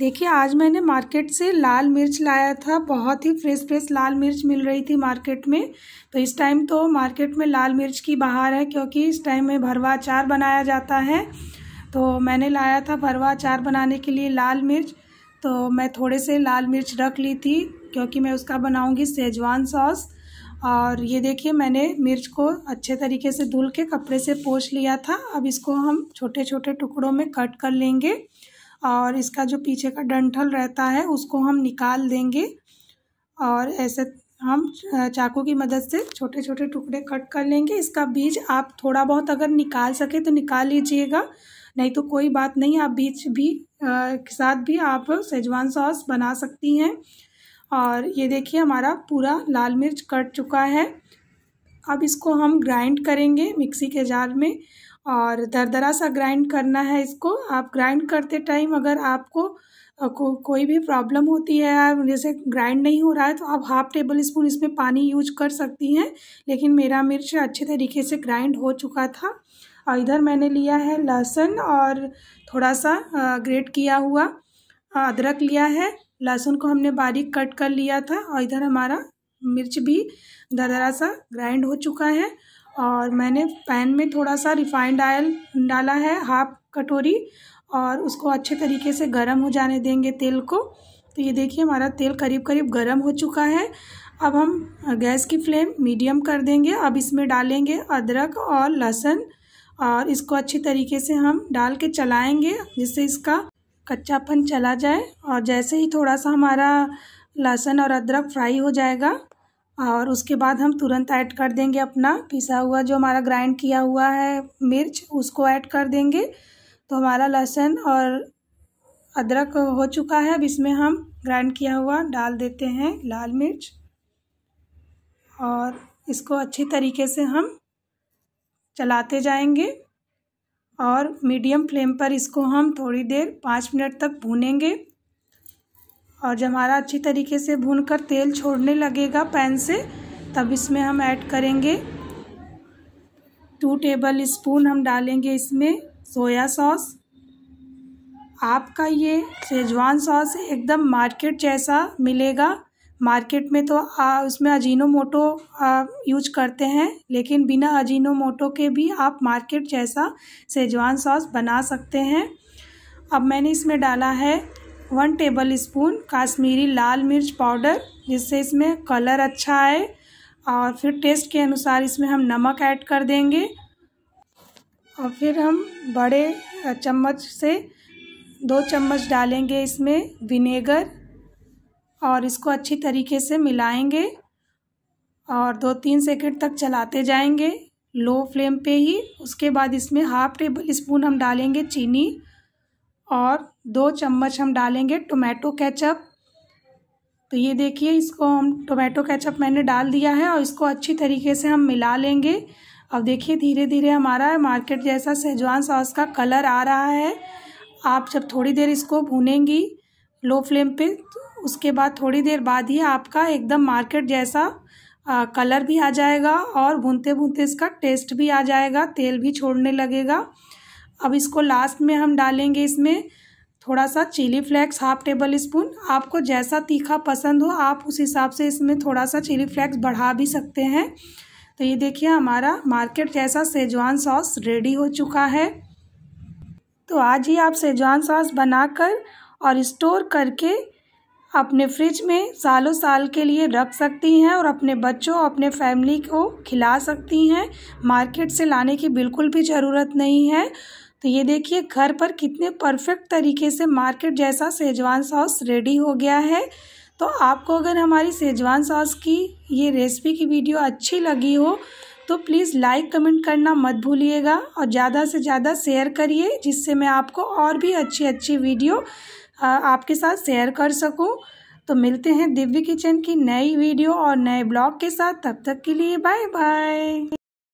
देखिए आज मैंने मार्केट से लाल मिर्च लाया था बहुत ही फ्रेश फ्रेश लाल मिर्च मिल रही थी मार्केट में तो इस टाइम तो मार्केट में लाल मिर्च की बाहर है क्योंकि इस टाइम में भरवा अचार बनाया जाता है तो मैंने लाया था भरवा अचार बनाने के लिए लाल मिर्च तो मैं थोड़े से लाल मिर्च रख ली थी क्योंकि मैं उसका बनाऊँगी सेजवान सॉस और ये देखिए मैंने मिर्च को अच्छे तरीके से धुल के कपड़े से पोछ लिया था अब इसको हम छोटे छोटे टुकड़ों में कट कर लेंगे और इसका जो पीछे का डंठल रहता है उसको हम निकाल देंगे और ऐसे हम चाकू की मदद से छोटे छोटे टुकड़े कट कर लेंगे इसका बीज आप थोड़ा बहुत अगर निकाल सके तो निकाल लीजिएगा नहीं तो कोई बात नहीं आप बीज भी के साथ भी आप सेजवान सॉस बना सकती हैं और ये देखिए हमारा पूरा लाल मिर्च कट चुका है अब इसको हम ग्राइंड करेंगे मिक्सी के जार में और दरदरा सा ग्राइंड करना है इसको आप ग्राइंड करते टाइम अगर आपको को, कोई भी प्रॉब्लम होती है जैसे ग्राइंड नहीं हो रहा है तो आप हाफ़ टेबल स्पून इसमें पानी यूज कर सकती हैं लेकिन मेरा मिर्च अच्छे तरीके से ग्राइंड हो चुका था और इधर मैंने लिया है लहसुन और थोड़ा सा ग्रेट किया हुआ अदरक लिया है लहसुन को हमने बारीक कट कर लिया था और इधर हमारा मिर्च भी दरदरा सा ग्राइंड हो चुका है और मैंने पैन में थोड़ा सा रिफाइंड आयल डाला है हाफ कटोरी और उसको अच्छे तरीके से गर्म हो जाने देंगे तेल को तो ये देखिए हमारा तेल करीब करीब गर्म हो चुका है अब हम गैस की फ्लेम मीडियम कर देंगे अब इसमें डालेंगे अदरक और लहसुन और इसको अच्छी तरीके से हम डाल के चलाएँगे जिससे इसका कच्चापन चला जाए और जैसे ही थोड़ा सा हमारा लहसुन और अदरक फ्राई हो जाएगा और उसके बाद हम तुरंत ऐड कर देंगे अपना पिसा हुआ जो हमारा ग्राइंड किया हुआ है मिर्च उसको ऐड कर देंगे तो हमारा लहसुन और अदरक हो चुका है अब इसमें हम ग्राइंड किया हुआ डाल देते हैं लाल मिर्च और इसको अच्छी तरीके से हम चलाते जाएंगे और मीडियम फ्लेम पर इसको हम थोड़ी देर पाँच मिनट तक भूनेंगे और जब हमारा अच्छी तरीके से भून कर तेल छोड़ने लगेगा पैन से तब इसमें हम ऐड करेंगे टू टेबल स्पून हम डालेंगे इसमें सोया सॉस आपका ये शेजवान सॉस एकदम मार्केट जैसा मिलेगा मार्केट में तो आ, उसमें अजीनो मोटो यूज करते हैं लेकिन बिना अजीनो मोटो के भी आप मार्केट जैसा शेजवान सॉस बना सकते हैं अब मैंने इसमें डाला है वन टेबल स्पून काश्मीरी लाल मिर्च पाउडर जिससे इसमें कलर अच्छा आए और फिर टेस्ट के अनुसार इसमें हम नमक ऐड कर देंगे और फिर हम बड़े चम्मच से दो चम्मच डालेंगे इसमें विनेगर और इसको अच्छी तरीके से मिलाएंगे और दो तीन सेकंड तक चलाते जाएंगे लो फ्लेम पे ही उसके बाद इसमें हाफ़ टेबल स्पून हम डालेंगे चीनी और दो चम्मच हम डालेंगे टोमेटो केचप तो ये देखिए इसको हम टोमेटो केचप मैंने डाल दिया है और इसको अच्छी तरीके से हम मिला लेंगे अब देखिए धीरे धीरे हमारा मार्केट जैसा सेजवान सॉस का कलर आ रहा है आप जब थोड़ी देर इसको भूनेंगी लो फ्लेम पे तो उसके बाद थोड़ी देर बाद ही आपका एकदम मार्केट जैसा आ, कलर भी आ जाएगा और भूनते भूनते इसका टेस्ट भी आ जाएगा तेल भी छोड़ने लगेगा अब इसको लास्ट में हम डालेंगे इसमें थोड़ा सा chilli flakes half tablespoon आपको जैसा तीखा पसंद हो आप उस हिसाब से इसमें थोड़ा सा चिली फ्लेक्स बढ़ा भी सकते हैं तो ये देखिए हमारा मार्केट जैसा सेजवान सॉस रेडी हो चुका है तो आज ही आप सेजवान सॉस बनाकर और स्टोर करके अपने फ्रिज में सालों साल के लिए रख सकती हैं और अपने बच्चों अपने फैमिली को खिला सकती हैं मार्केट से लाने की बिल्कुल भी ज़रूरत नहीं है तो ये देखिए घर पर कितने परफेक्ट तरीके से मार्केट जैसा सेजवान सॉस रेडी हो गया है तो आपको अगर हमारी सेजवान सॉस की ये रेसिपी की वीडियो अच्छी लगी हो तो प्लीज़ लाइक कमेंट करना मत भूलिएगा और ज़्यादा से ज़्यादा शेयर करिए जिससे मैं आपको और भी अच्छी अच्छी वीडियो आपके साथ शेयर कर सकूं तो मिलते हैं दिव्य किचन की नई वीडियो और नए ब्लॉग के साथ तब तक के लिए बाय बाय